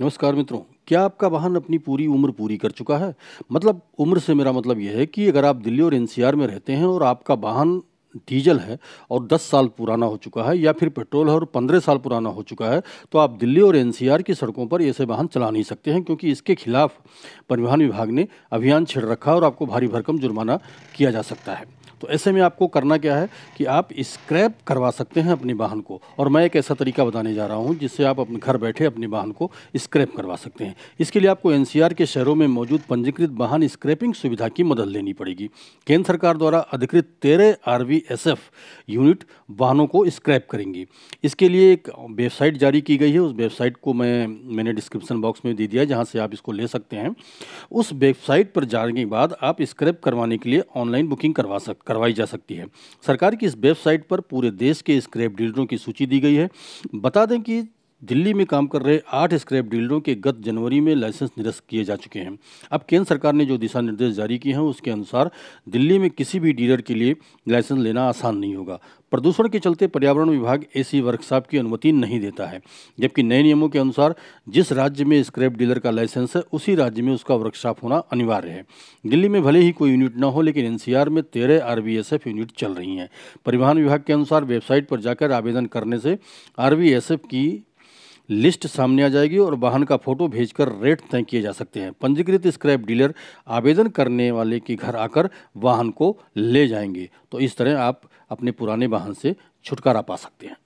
नमस्कार मित्रों क्या आपका वाहन अपनी पूरी उम्र पूरी कर चुका है मतलब उम्र से मेरा मतलब यह है कि अगर आप दिल्ली और एनसीआर में रहते हैं और आपका वाहन डीजल है और 10 साल पुराना हो चुका है या फिर पेट्रोल है और 15 साल पुराना हो चुका है तो आप दिल्ली और एनसीआर की सड़कों पर ऐसे वाहन चला नहीं सकते हैं क्योंकि इसके खिलाफ परिवहन विभाग ने अभियान छेड़ रखा और आपको भारी भरकम जुर्माना किया जा सकता है तो ऐसे में आपको करना क्या है कि आप स्क्रैप करवा सकते हैं अपने वाहन को और मैं एक ऐसा तरीका बताने जा रहा हूँ जिससे आप अपने घर बैठे अपने वाहन को स्क्रैप करवा सकते हैं इसके लिए आपको एन के शहरों में मौजूद पंजीकृत वाहन स्क्रैपिंग सुविधा की मदद लेनी पड़ेगी केंद्र सरकार द्वारा अधिकृत तेरह आर यूनिट वाहनों को स्क्रैप करेंगी इसके लिए एक वेबसाइट जारी की गई है उस वेबसाइट को मैं मैंने डिस्क्रिप्शन बॉक्स में दे दिया है जहाँ से आप इसको ले सकते हैं उस वेबसाइट पर जाने के बाद आप स्क्रैप करवाने के लिए ऑनलाइन बुकिंग करवा सकते करवाई जा सकती है सरकार की इस वेबसाइट पर पूरे देश के स्क्रैप डीलरों की सूची दी गई है बता दें कि दिल्ली में काम कर रहे आठ स्क्रैप डीलरों के गत जनवरी में लाइसेंस निरस्त किए जा चुके हैं अब केंद्र सरकार ने जो दिशा निर्देश जारी किए हैं उसके अनुसार दिल्ली में किसी भी डीलर के लिए लाइसेंस लेना आसान नहीं होगा प्रदूषण के चलते पर्यावरण विभाग ऐसी वर्कशॉप की अनुमति नहीं देता है जबकि नए नियमों के अनुसार जिस राज्य में स्क्रैप डीलर का लाइसेंस है उसी राज्य में उसका वर्कशॉप होना अनिवार्य है दिल्ली में भले ही कोई यूनिट ना हो लेकिन एनसीआर में तेरह आर यूनिट चल रही हैं परिवहन विभाग के अनुसार वेबसाइट पर जाकर आवेदन करने से आर की लिस्ट सामने आ जाएगी और वाहन का फोटो भेजकर रेट तय किए जा सकते हैं पंजीकृत स्क्रैप डीलर आवेदन करने वाले के घर आकर वाहन को ले जाएंगे तो इस तरह आप अपने पुराने वाहन से छुटकारा पा सकते हैं